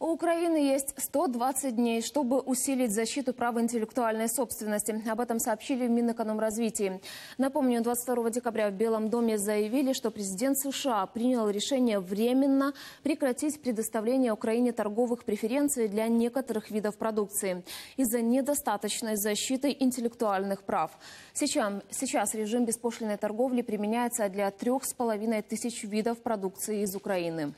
У Украины есть 120 дней, чтобы усилить защиту права интеллектуальной собственности. Об этом сообщили в Минэкономразвитии. Напомню, 22 декабря в Белом доме заявили, что президент США принял решение временно прекратить предоставление Украине торговых преференций для некоторых видов продукции из-за недостаточной защиты интеллектуальных прав. Сейчас, сейчас режим беспошлиной торговли применяется для 3,5 тысяч видов продукции из Украины.